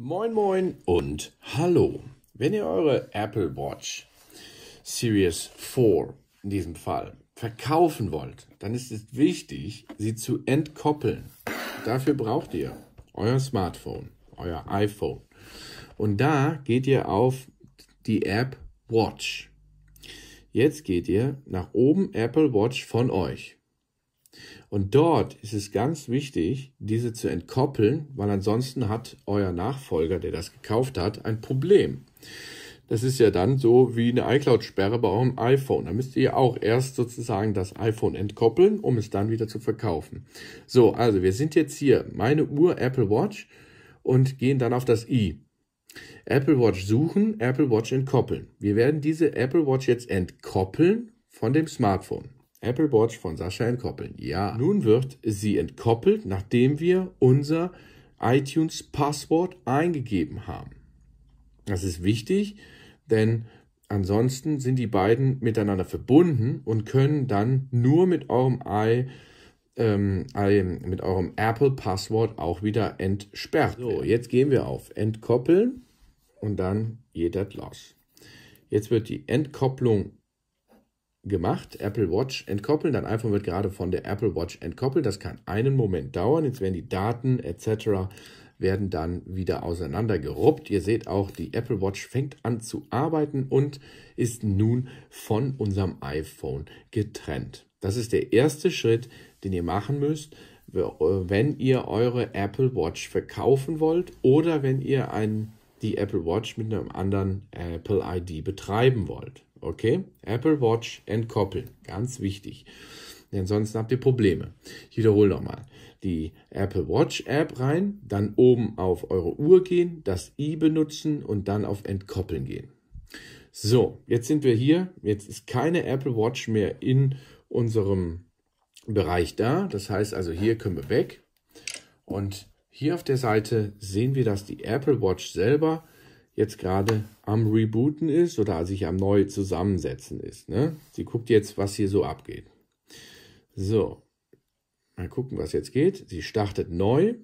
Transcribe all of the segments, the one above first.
Moin moin und hallo. Wenn ihr eure Apple Watch Series 4 in diesem Fall verkaufen wollt, dann ist es wichtig, sie zu entkoppeln. Dafür braucht ihr euer Smartphone, euer iPhone. Und da geht ihr auf die App Watch. Jetzt geht ihr nach oben Apple Watch von euch. Und dort ist es ganz wichtig, diese zu entkoppeln, weil ansonsten hat euer Nachfolger, der das gekauft hat, ein Problem. Das ist ja dann so wie eine iCloud-Sperre bei eurem iPhone. Da müsst ihr auch erst sozusagen das iPhone entkoppeln, um es dann wieder zu verkaufen. So, also wir sind jetzt hier, meine Uhr Apple Watch und gehen dann auf das i. Apple Watch suchen, Apple Watch entkoppeln. Wir werden diese Apple Watch jetzt entkoppeln von dem Smartphone. Apple Watch von Sascha entkoppeln. Ja. Nun wird sie entkoppelt, nachdem wir unser iTunes Passwort eingegeben haben. Das ist wichtig, denn ansonsten sind die beiden miteinander verbunden und können dann nur mit eurem i ähm, mit eurem Apple Passwort auch wieder entsperrt. So, jetzt gehen wir auf Entkoppeln und dann geht das los. Jetzt wird die Entkopplung gemacht, Apple Watch entkoppeln, dein iPhone wird gerade von der Apple Watch entkoppelt, das kann einen Moment dauern, jetzt werden die Daten etc werden dann wieder auseinandergeruppt. Ihr seht auch, die Apple Watch fängt an zu arbeiten und ist nun von unserem iPhone getrennt. Das ist der erste Schritt, den ihr machen müsst, wenn ihr eure Apple Watch verkaufen wollt oder wenn ihr ein, die Apple Watch mit einem anderen Apple ID betreiben wollt. Okay? Apple Watch entkoppeln. Ganz wichtig. Denn sonst habt ihr Probleme. Ich wiederhole nochmal. Die Apple Watch App rein, dann oben auf eure Uhr gehen, das i benutzen und dann auf Entkoppeln gehen. So, jetzt sind wir hier. Jetzt ist keine Apple Watch mehr in unserem Bereich da. Das heißt also, hier können wir weg. Und hier auf der Seite sehen wir, dass die Apple Watch selber jetzt gerade am Rebooten ist oder sich am neu zusammensetzen ist. Ne? Sie guckt jetzt, was hier so abgeht. So, mal gucken, was jetzt geht. Sie startet neu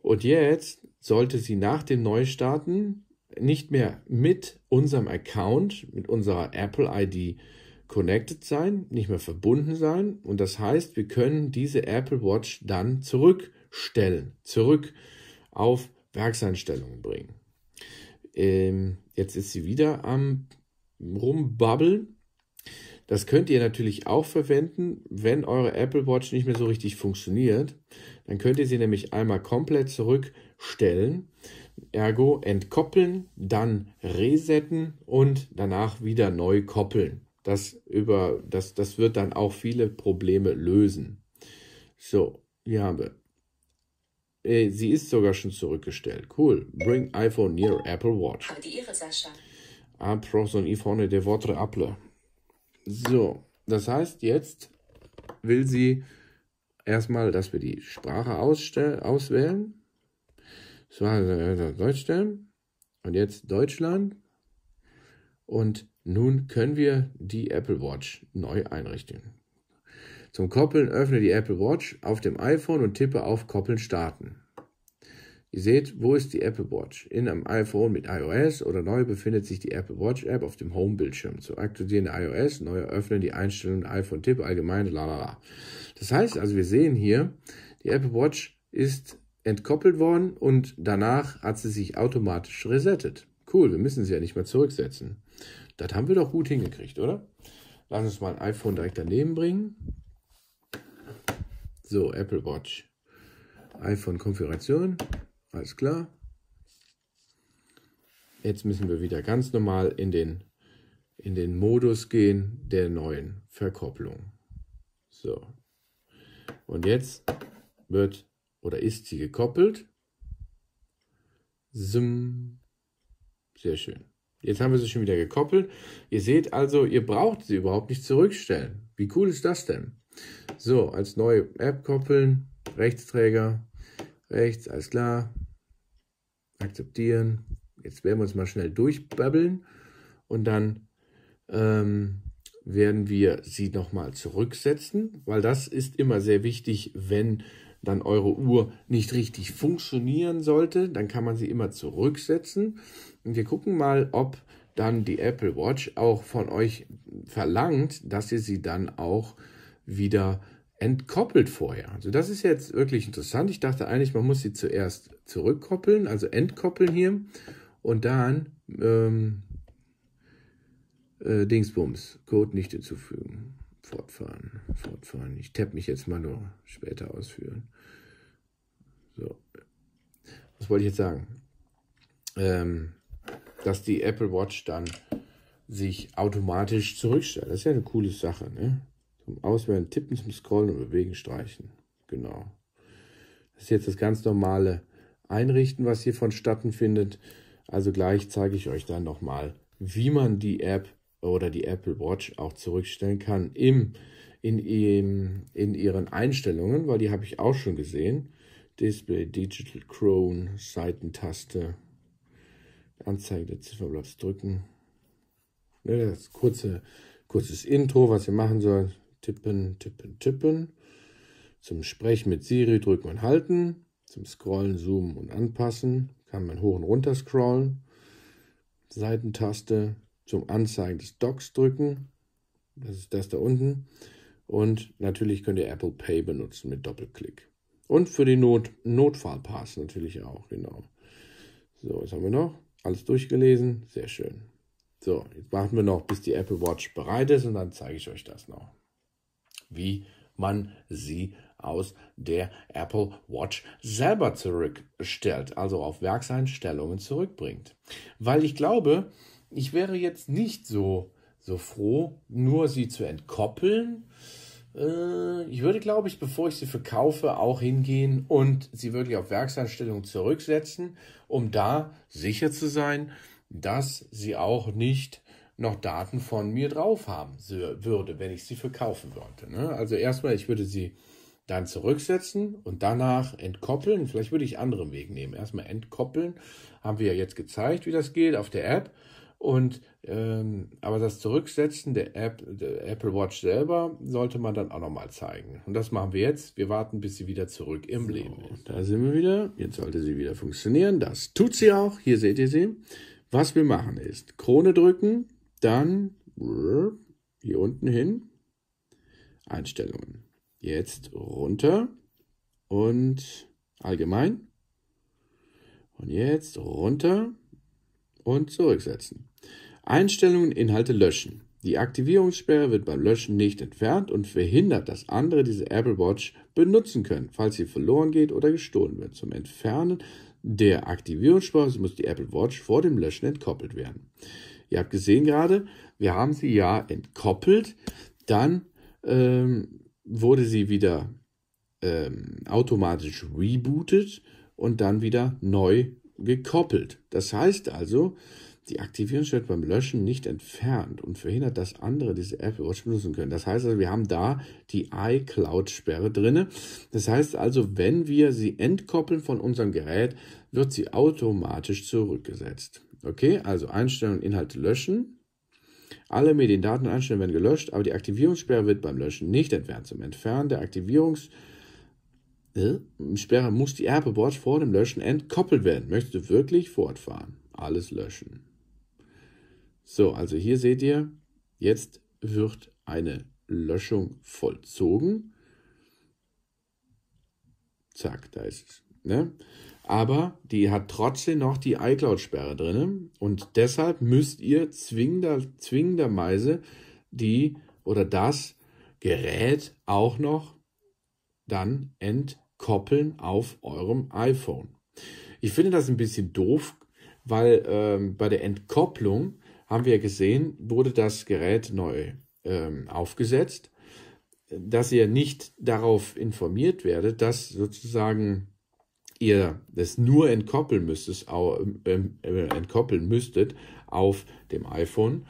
und jetzt sollte sie nach dem Neustarten nicht mehr mit unserem Account, mit unserer Apple ID connected sein, nicht mehr verbunden sein. Und das heißt, wir können diese Apple Watch dann zurückstellen, zurück auf Werkseinstellungen bringen. Ähm, jetzt ist sie wieder am Rumbabbeln. Das könnt ihr natürlich auch verwenden, wenn eure Apple Watch nicht mehr so richtig funktioniert. Dann könnt ihr sie nämlich einmal komplett zurückstellen, ergo entkoppeln, dann resetten und danach wieder neu koppeln. Das, über, das, das wird dann auch viele Probleme lösen. So, hier haben wir äh, sie ist sogar schon zurückgestellt. Cool. Bring iPhone near Apple Watch. Aber die ihre Sascha. Ah, son iPhone de votre Apple. So, das heißt, jetzt will sie erstmal, dass wir die Sprache auswählen. So, also, also Deutsch stellen. Und jetzt Deutschland. Und nun können wir die Apple Watch neu einrichten. Zum Koppeln öffne die Apple Watch auf dem iPhone und tippe auf Koppeln starten. Ihr seht, wo ist die Apple Watch? In einem iPhone mit iOS oder neu befindet sich die Apple Watch App auf dem Home-Bildschirm. Zu aktualisieren iOS, neu öffnen die Einstellungen iPhone-Tipp, allgemein, lalala. Das heißt also, wir sehen hier, die Apple Watch ist entkoppelt worden und danach hat sie sich automatisch resettet. Cool, wir müssen sie ja nicht mehr zurücksetzen. Das haben wir doch gut hingekriegt, oder? Lass uns mal ein iPhone direkt daneben bringen. So, Apple Watch. iPhone-Konfiguration. Alles klar. Jetzt müssen wir wieder ganz normal in den, in den Modus gehen der neuen Verkopplung. So. Und jetzt wird oder ist sie gekoppelt. Zoom. Sehr schön. Jetzt haben wir sie schon wieder gekoppelt. Ihr seht also, ihr braucht sie überhaupt nicht zurückstellen. Wie cool ist das denn? So, als neue App koppeln, Rechtsträger, rechts, alles klar, akzeptieren. Jetzt werden wir uns mal schnell durchbabbeln und dann ähm, werden wir sie nochmal zurücksetzen, weil das ist immer sehr wichtig, wenn dann eure Uhr nicht richtig funktionieren sollte, dann kann man sie immer zurücksetzen. Und wir gucken mal, ob dann die Apple Watch auch von euch verlangt, dass ihr sie dann auch äh, wieder entkoppelt vorher. Also das ist jetzt wirklich interessant. Ich dachte eigentlich, man muss sie zuerst zurückkoppeln, also entkoppeln hier und dann ähm, äh, Dingsbums, Code nicht hinzufügen. Fortfahren, fortfahren. Ich tab mich jetzt mal nur später ausführen. So. Was wollte ich jetzt sagen? Ähm, dass die Apple Watch dann sich automatisch zurückstellt. Das ist ja eine coole Sache, ne? Zum Auswählen, Tippen, zum Scrollen und Bewegen, Streichen. Genau. Das ist jetzt das ganz normale Einrichten, was hier vonstatten findet. Also gleich zeige ich euch dann nochmal, wie man die App oder die Apple Watch auch zurückstellen kann im, in, in, in ihren Einstellungen, weil die habe ich auch schon gesehen. Display, Digital Chrome, Seitentaste, Anzeige der Zifferblatts drücken. Ne, das kurze, kurzes Intro, was ihr machen sollt tippen, tippen, tippen. Zum Sprechen mit Siri drücken und halten. Zum Scrollen, Zoomen und Anpassen kann man hoch und runter scrollen. Seitentaste zum Anzeigen des Docs drücken. Das ist das da unten. Und natürlich könnt ihr Apple Pay benutzen mit Doppelklick. Und für den Not Notfallpass natürlich auch, genau. So, was haben wir noch? Alles durchgelesen, sehr schön. So, jetzt warten wir noch, bis die Apple Watch bereit ist und dann zeige ich euch das noch wie man sie aus der Apple Watch selber zurückstellt, also auf Werkseinstellungen zurückbringt. Weil ich glaube, ich wäre jetzt nicht so, so froh, nur sie zu entkoppeln. Äh, ich würde, glaube ich, bevor ich sie verkaufe, auch hingehen und sie wirklich auf Werkseinstellungen zurücksetzen, um da sicher zu sein, dass sie auch nicht noch Daten von mir drauf haben würde, wenn ich sie verkaufen wollte. Ne? Also erstmal, ich würde sie dann zurücksetzen und danach entkoppeln. Vielleicht würde ich anderen Weg nehmen. Erstmal entkoppeln, haben wir ja jetzt gezeigt, wie das geht auf der App. Und ähm, aber das Zurücksetzen der App, der Apple Watch selber, sollte man dann auch nochmal zeigen. Und das machen wir jetzt. Wir warten, bis sie wieder zurück im so, Leben ist. Da sind wir wieder. Jetzt sollte sie wieder funktionieren. Das tut sie auch. Hier seht ihr sie. Was wir machen ist Krone drücken, dann hier unten hin, Einstellungen. Jetzt runter und allgemein. Und jetzt runter und zurücksetzen. Einstellungen, Inhalte löschen. Die Aktivierungssperre wird beim Löschen nicht entfernt und verhindert, dass andere diese Apple Watch benutzen können, falls sie verloren geht oder gestohlen wird. Zum Entfernen der Aktivierungssperre muss die Apple Watch vor dem Löschen entkoppelt werden. Ihr habt gesehen gerade, wir haben sie ja entkoppelt. Dann ähm, wurde sie wieder ähm, automatisch rebootet und dann wieder neu gekoppelt. Das heißt also, die Aktivierung wird beim Löschen nicht entfernt und verhindert, dass andere diese Apple Watch benutzen können. Das heißt also, wir haben da die iCloud-Sperre drin. Das heißt also, wenn wir sie entkoppeln von unserem Gerät, wird sie automatisch zurückgesetzt. Okay, also Einstellungen und Inhalte löschen. Alle Mediendaten und Einstellungen werden gelöscht, aber die Aktivierungssperre wird beim Löschen nicht entfernt. Zum Entfernen der Aktivierungssperre äh, muss die Airport vor dem Löschen entkoppelt werden. Möchtest du wirklich fortfahren? Alles löschen. So, also hier seht ihr, jetzt wird eine Löschung vollzogen. Zack, da ist es. Ne? aber die hat trotzdem noch die iCloud-Sperre drin und deshalb müsst ihr zwingender, zwingenderweise die oder das Gerät auch noch dann entkoppeln auf eurem iPhone. Ich finde das ein bisschen doof, weil ähm, bei der Entkopplung haben wir gesehen, wurde das Gerät neu ähm, aufgesetzt, dass ihr nicht darauf informiert werdet, dass sozusagen ihr das nur entkoppeln müsstet, ähm, äh, entkoppeln müsstet auf dem iPhone.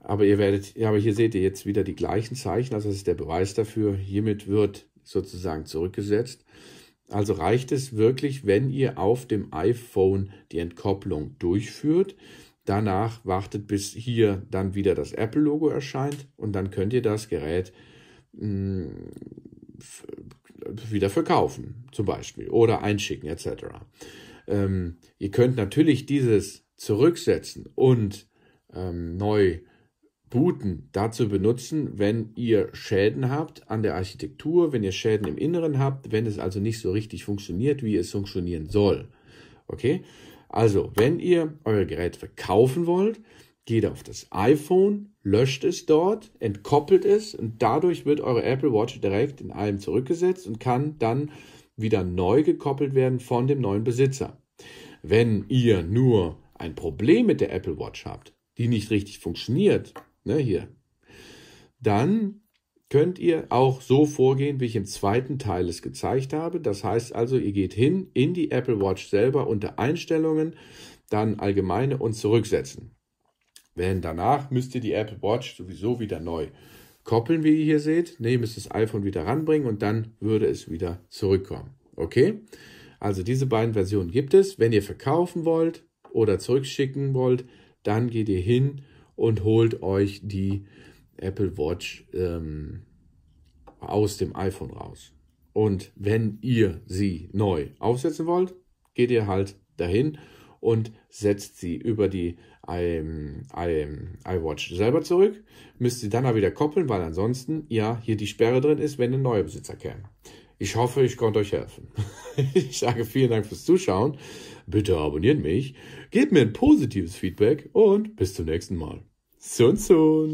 Aber ihr werdet, aber hier seht ihr jetzt wieder die gleichen Zeichen, also das ist der Beweis dafür. Hiermit wird sozusagen zurückgesetzt. Also reicht es wirklich, wenn ihr auf dem iPhone die Entkopplung durchführt. Danach wartet, bis hier dann wieder das Apple-Logo erscheint und dann könnt ihr das Gerät mh, hm, wieder verkaufen, zum Beispiel, oder einschicken, etc. Ähm, ihr könnt natürlich dieses Zurücksetzen und ähm, neu booten dazu benutzen, wenn ihr Schäden habt an der Architektur, wenn ihr Schäden im Inneren habt, wenn es also nicht so richtig funktioniert, wie es funktionieren soll. Okay? Also, wenn ihr euer Gerät verkaufen wollt, geht auf das iPhone, löscht es dort, entkoppelt es und dadurch wird eure Apple Watch direkt in allem zurückgesetzt und kann dann wieder neu gekoppelt werden von dem neuen Besitzer. Wenn ihr nur ein Problem mit der Apple Watch habt, die nicht richtig funktioniert, ne, hier, dann könnt ihr auch so vorgehen, wie ich im zweiten Teil es gezeigt habe. Das heißt also, ihr geht hin in die Apple Watch selber unter Einstellungen, dann allgemeine und zurücksetzen. Wenn danach müsst ihr die Apple Watch sowieso wieder neu koppeln, wie ihr hier seht. Ne, ihr müsst das iPhone wieder ranbringen und dann würde es wieder zurückkommen. Okay? Also diese beiden Versionen gibt es. Wenn ihr verkaufen wollt oder zurückschicken wollt, dann geht ihr hin und holt euch die Apple Watch ähm, aus dem iPhone raus. Und wenn ihr sie neu aufsetzen wollt, geht ihr halt dahin und setzt sie über die ähm, ähm, iWatch selber zurück. Müsst ihr dann aber wieder koppeln, weil ansonsten ja hier die Sperre drin ist, wenn ein neuer Besitzer käme. Ich hoffe, ich konnte euch helfen. ich sage vielen Dank fürs Zuschauen. Bitte abonniert mich, gebt mir ein positives Feedback und bis zum nächsten Mal. Soon So.